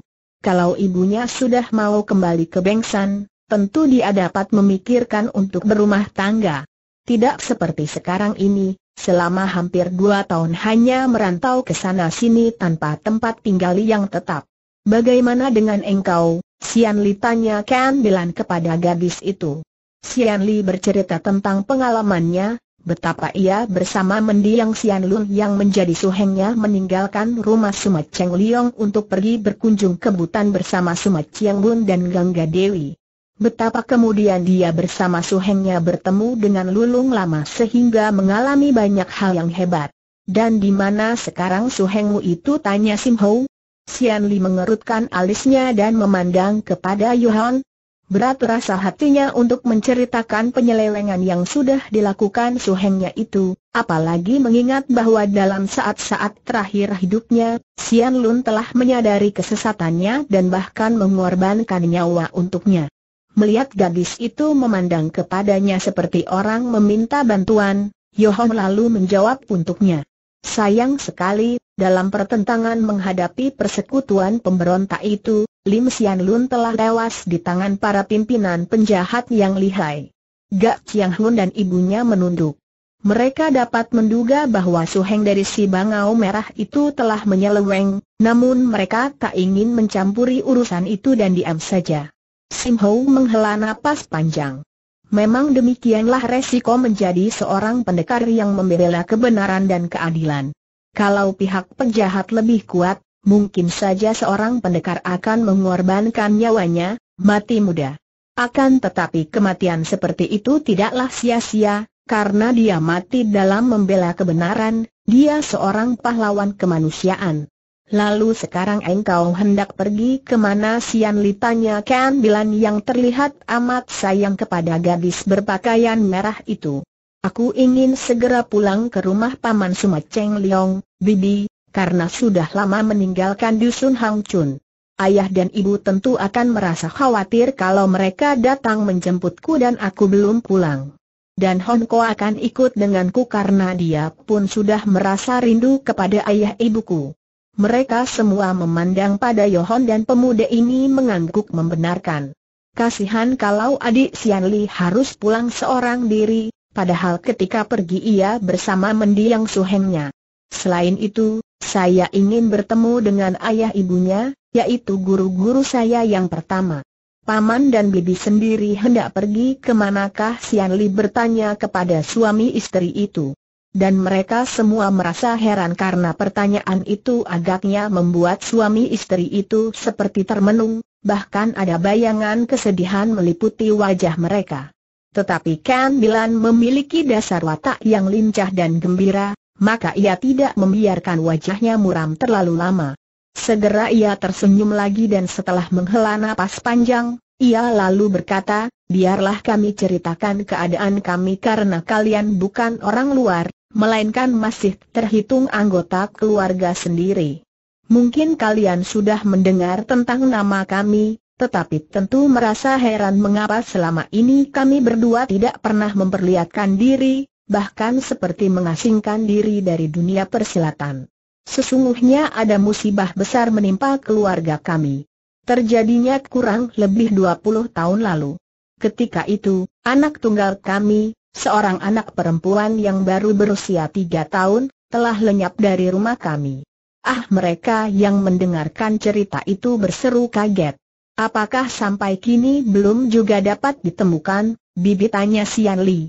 Kalau ibunya sudah mau kembali ke Bengsan, tentu dia dapat memikirkan untuk berumah tangga. Tidak seperti sekarang ini, selama hampir dua tahun hanya merantau ke sana-sini tanpa tempat tinggal yang tetap. Bagaimana dengan engkau, Sian Li tanya Ken Bilan kepada gadis itu. Sian Li bercerita tentang pengalamannya, Betapa ia bersama mendiang Sian Lun yang menjadi suhengnya meninggalkan rumah Sumat Cheng Liong untuk pergi berkunjung ke Butan bersama Sumat Chiang Bun dan Gangga Dewi. Betapa kemudian dia bersama suhengnya bertemu dengan Lulung Lama sehingga mengalami banyak hal yang hebat. Dan di mana sekarang suhengmu itu tanya Sim Ho? Sian Li mengerutkan alisnya dan memandang kepada Yuhan, Berat rasa hatinya untuk menceritakan penyelewengan yang sudah dilakukan suhengnya itu, apalagi mengingat bahwa dalam saat-saat terakhir hidupnya, Sian Lun telah menyadari kesesatannya dan bahkan mengorbankan nyawa untuknya. Melihat gadis itu memandang kepadanya seperti orang meminta bantuan, Yohong lalu menjawab untuknya. Sayang sekali, dalam pertentangan menghadapi persekutuan pemberontak itu, Lim Sian Lun telah tewas di tangan para pimpinan penjahat yang lihai. Gak Chiang Hun dan ibunya menunduk. Mereka dapat menduga bahwa Su Heng dari si Bangau Merah itu telah menyeleweng, namun mereka tak ingin mencampuri urusan itu dan diam saja. Sim Ho menghela napas panjang. Memang demikianlah resiko menjadi seorang pendekar yang membela kebenaran dan keadilan. Kalau pihak penjahat lebih kuat, mungkin saja seorang pendekar akan mengorbankan nyawanya, mati muda. Akan tetapi kematian seperti itu tidaklah sia-sia, karena dia mati dalam membela kebenaran, dia seorang pahlawan kemanusiaan. Lalu sekarang engkau hendak pergi ke mana? Sian Li tanya Ken Bilan yang terlihat amat sayang kepada gadis berpakaian merah itu. Aku ingin segera pulang ke rumah Paman Cheng Leong, Bibi, karena sudah lama meninggalkan dusun Hang Chun. Ayah dan ibu tentu akan merasa khawatir kalau mereka datang menjemputku dan aku belum pulang. Dan Honko akan ikut denganku karena dia pun sudah merasa rindu kepada ayah ibuku. Mereka semua memandang pada Yohon dan pemuda ini mengangguk membenarkan. Kasihan kalau adik Sian Li harus pulang seorang diri, padahal ketika pergi ia bersama mendiang suhengnya. Selain itu, saya ingin bertemu dengan ayah ibunya, yaitu guru-guru saya yang pertama. Paman dan bibi sendiri hendak pergi ke manakah Sian Li bertanya kepada suami istri itu. Dan mereka semua merasa heran karena pertanyaan itu agaknya membuat suami istri itu seperti termenung, bahkan ada bayangan kesedihan meliputi wajah mereka. Tetapi Kan Bilan memiliki dasar watak yang lincah dan gembira, maka ia tidak membiarkan wajahnya muram terlalu lama. Segera ia tersenyum lagi dan setelah menghela napas panjang, ia lalu berkata, biarlah kami ceritakan keadaan kami karena kalian bukan orang luar, melainkan masih terhitung anggota keluarga sendiri. Mungkin kalian sudah mendengar tentang nama kami, tetapi tentu merasa heran mengapa selama ini kami berdua tidak pernah memperlihatkan diri, bahkan seperti mengasingkan diri dari dunia persilatan. Sesungguhnya ada musibah besar menimpa keluarga kami. Terjadinya kurang lebih 20 tahun lalu. Ketika itu, anak tunggal kami, seorang anak perempuan yang baru berusia 3 tahun, telah lenyap dari rumah kami. Ah mereka yang mendengarkan cerita itu berseru kaget. Apakah sampai kini belum juga dapat ditemukan, bibi Sian Li.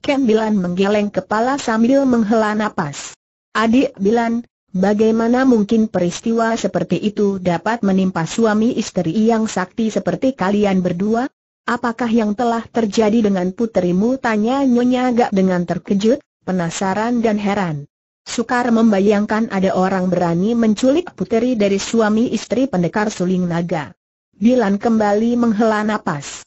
Ken Bilan menggeleng kepala sambil menghela napas. Adik Bilan, bagaimana mungkin peristiwa seperti itu dapat menimpa suami istri yang sakti seperti kalian berdua? Apakah yang telah terjadi dengan puterimu? Tanya Nyonya agak dengan terkejut, penasaran dan heran. Sukar membayangkan ada orang berani menculik puteri dari suami istri pendekar suling naga. Bilan kembali menghela napas.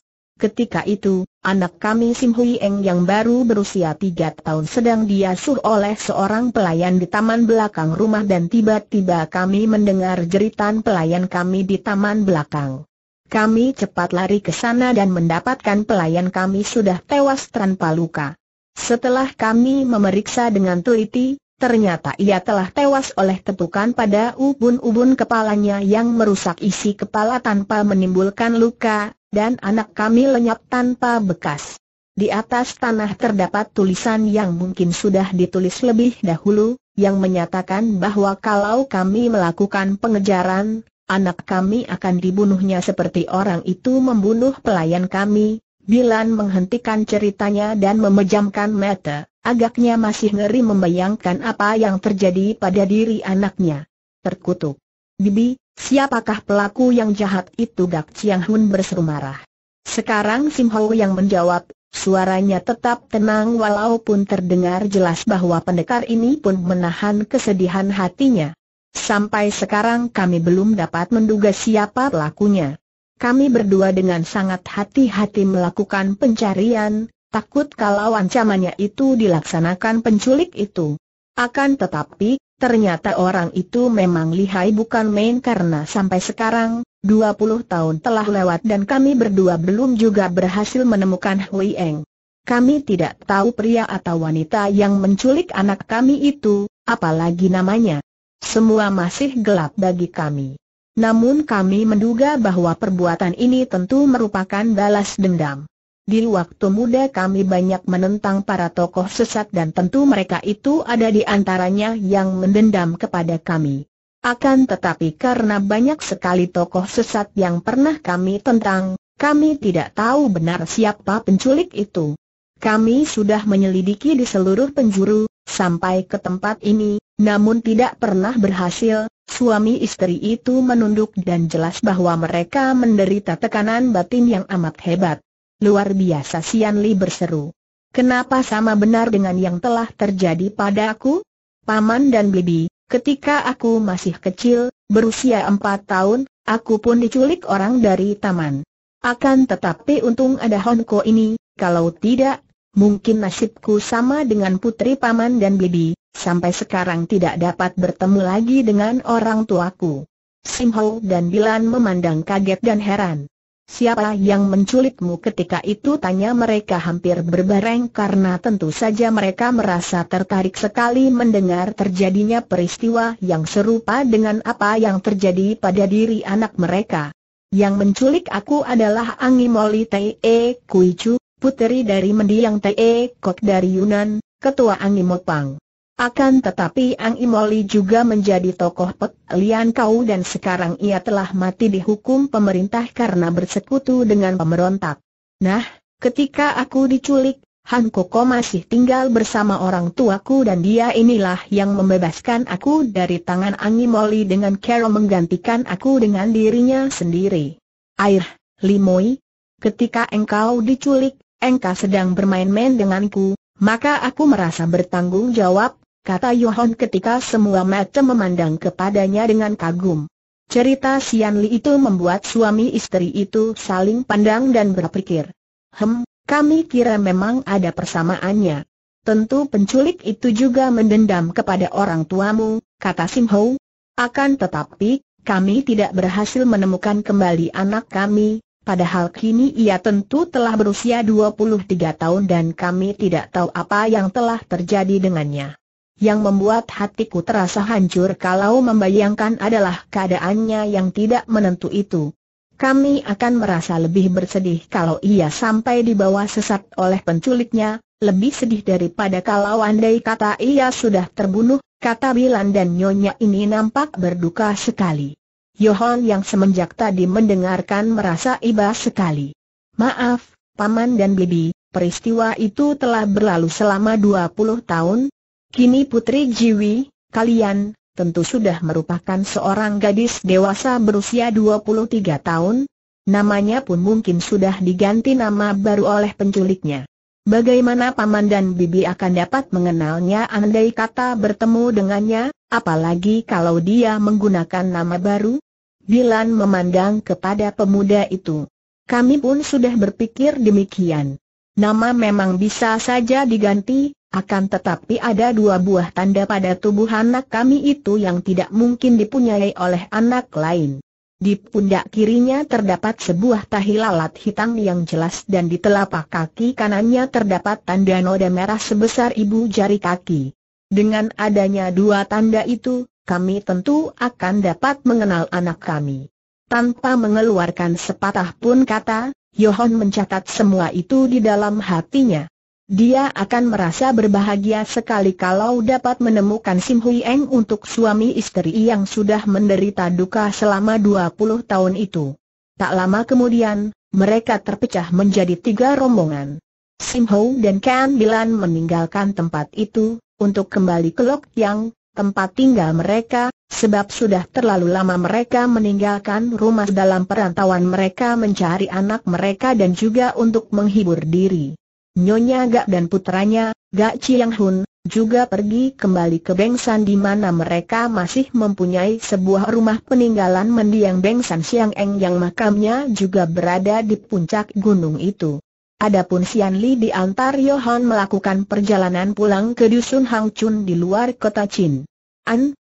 Ketika itu, anak kami Sim Hui Eng yang baru berusia tiga tahun sedang diasuh oleh seorang pelayan di taman belakang rumah dan tiba-tiba kami mendengar jeritan pelayan kami di taman belakang. Kami cepat lari ke sana dan mendapatkan pelayan kami sudah tewas tanpa luka. Setelah kami memeriksa dengan teliti, ternyata ia telah tewas oleh tepukan pada ubun-ubun kepalanya yang merusak isi kepala tanpa menimbulkan luka, dan anak kami lenyap tanpa bekas. Di atas tanah terdapat tulisan yang mungkin sudah ditulis lebih dahulu, yang menyatakan bahwa kalau kami melakukan pengejaran, anak kami akan dibunuhnya seperti orang itu membunuh pelayan kami. Bilan menghentikan ceritanya dan memejamkan mata, agaknya masih ngeri membayangkan apa yang terjadi pada diri anaknya. Terkutuk. Bibi, Siapakah pelaku yang jahat itu Gak Chiang Hun berseru marah. Sekarang Sim Hau yang menjawab, suaranya tetap tenang walaupun terdengar jelas bahwa pendekar ini pun menahan kesedihan hatinya. Sampai sekarang kami belum dapat menduga siapa pelakunya. Kami berdua dengan sangat hati-hati melakukan pencarian, takut kalau ancamannya itu dilaksanakan penculik itu. Akan tetapi, Ternyata orang itu memang lihai bukan main karena sampai sekarang, 20 tahun telah lewat dan kami berdua belum juga berhasil menemukan Hui Eng. Kami tidak tahu pria atau wanita yang menculik anak kami itu, apalagi namanya. Semua masih gelap bagi kami. Namun kami menduga bahwa perbuatan ini tentu merupakan balas dendam. Di waktu muda kami banyak menentang para tokoh sesat dan tentu mereka itu ada di antaranya yang mendendam kepada kami. Akan tetapi karena banyak sekali tokoh sesat yang pernah kami tentang, kami tidak tahu benar siapa penculik itu. Kami sudah menyelidiki di seluruh penjuru, sampai ke tempat ini, namun tidak pernah berhasil, Suami istri itu menunduk dan jelas bahwa mereka menderita tekanan batin yang amat hebat. Luar biasa Sian Li berseru. Kenapa sama benar dengan yang telah terjadi pada aku? Paman dan Bibi, ketika aku masih kecil, berusia empat tahun, aku pun diculik orang dari taman. Akan tetapi untung ada Honko ini, kalau tidak, mungkin nasibku sama dengan putri paman dan Bibi, sampai sekarang tidak dapat bertemu lagi dengan orang tuaku. Simho dan Dilan memandang kaget dan heran. Siapa yang menculikmu ketika itu tanya mereka hampir berbareng karena tentu saja mereka merasa tertarik sekali mendengar terjadinya peristiwa yang serupa dengan apa yang terjadi pada diri anak mereka. Yang menculik aku adalah Angimoli Te Kuichu, puteri dari mendiang Te Kok dari Yunan, ketua Angimopang. Akan tetapi Ang Imoli juga menjadi tokoh Pek Lian Kau dan sekarang ia telah mati dihukum pemerintah karena bersekutu dengan pemberontak. Nah, ketika aku diculik, Han Koko masih tinggal bersama orang tuaku dan dia inilah yang membebaskan aku dari tangan Ang Imoli dengan Carol menggantikan aku dengan dirinya sendiri. Air, Limoi, ketika engkau diculik, engkau sedang bermain-main denganku, maka aku merasa bertanggung jawab kata Yohon ketika semua mata memandang kepadanya dengan kagum. Cerita Sian Li itu membuat suami istri itu saling pandang dan berpikir. Hem, kami kira memang ada persamaannya. Tentu penculik itu juga mendendam kepada orang tuamu, kata Sim Ho. Akan tetapi, kami tidak berhasil menemukan kembali anak kami, padahal kini ia tentu telah berusia 23 tahun dan kami tidak tahu apa yang telah terjadi dengannya yang membuat hatiku terasa hancur kalau membayangkan adalah keadaannya yang tidak menentu itu. Kami akan merasa lebih bersedih kalau ia sampai dibawa sesat oleh penculiknya, lebih sedih daripada kalau andai kata ia sudah terbunuh, kata Bilan dan Nyonya ini nampak berduka sekali. Yohon yang semenjak tadi mendengarkan merasa iba sekali. Maaf, Paman dan Bibi, peristiwa itu telah berlalu selama 20 tahun, Kini Putri Jiwi, kalian, tentu sudah merupakan seorang gadis dewasa berusia 23 tahun, namanya pun mungkin sudah diganti nama baru oleh penculiknya. Bagaimana paman dan bibi akan dapat mengenalnya andai kata bertemu dengannya, apalagi kalau dia menggunakan nama baru? Dilan memandang kepada pemuda itu. Kami pun sudah berpikir demikian. Nama memang bisa saja diganti, akan tetapi ada dua buah tanda pada tubuh anak kami itu yang tidak mungkin dipunyai oleh anak lain. Di pundak kirinya terdapat sebuah tahi lalat hitam yang jelas dan di telapak kaki kanannya terdapat tanda noda merah sebesar ibu jari kaki. Dengan adanya dua tanda itu, kami tentu akan dapat mengenal anak kami. Tanpa mengeluarkan sepatah pun kata, Yohon mencatat semua itu di dalam hatinya. Dia akan merasa berbahagia sekali kalau dapat menemukan Sim Hui Eng untuk suami istri yang sudah menderita duka selama 20 tahun itu. Tak lama kemudian, mereka terpecah menjadi tiga rombongan. Sim Hou dan Kan Bilan meninggalkan tempat itu, untuk kembali ke Lok Yang, tempat tinggal mereka, sebab sudah terlalu lama mereka meninggalkan rumah dalam perantauan mereka mencari anak mereka dan juga untuk menghibur diri. Nyonya Gak dan putranya, Gak Chiang Hun, juga pergi kembali ke Bengsan di mana mereka masih mempunyai sebuah rumah peninggalan mendiang Bengsan Siang Eng yang makamnya juga berada di puncak gunung itu. Adapun Sian Li di antar Yohan melakukan perjalanan pulang ke Dusun Hang Chun di luar kota Chin. An,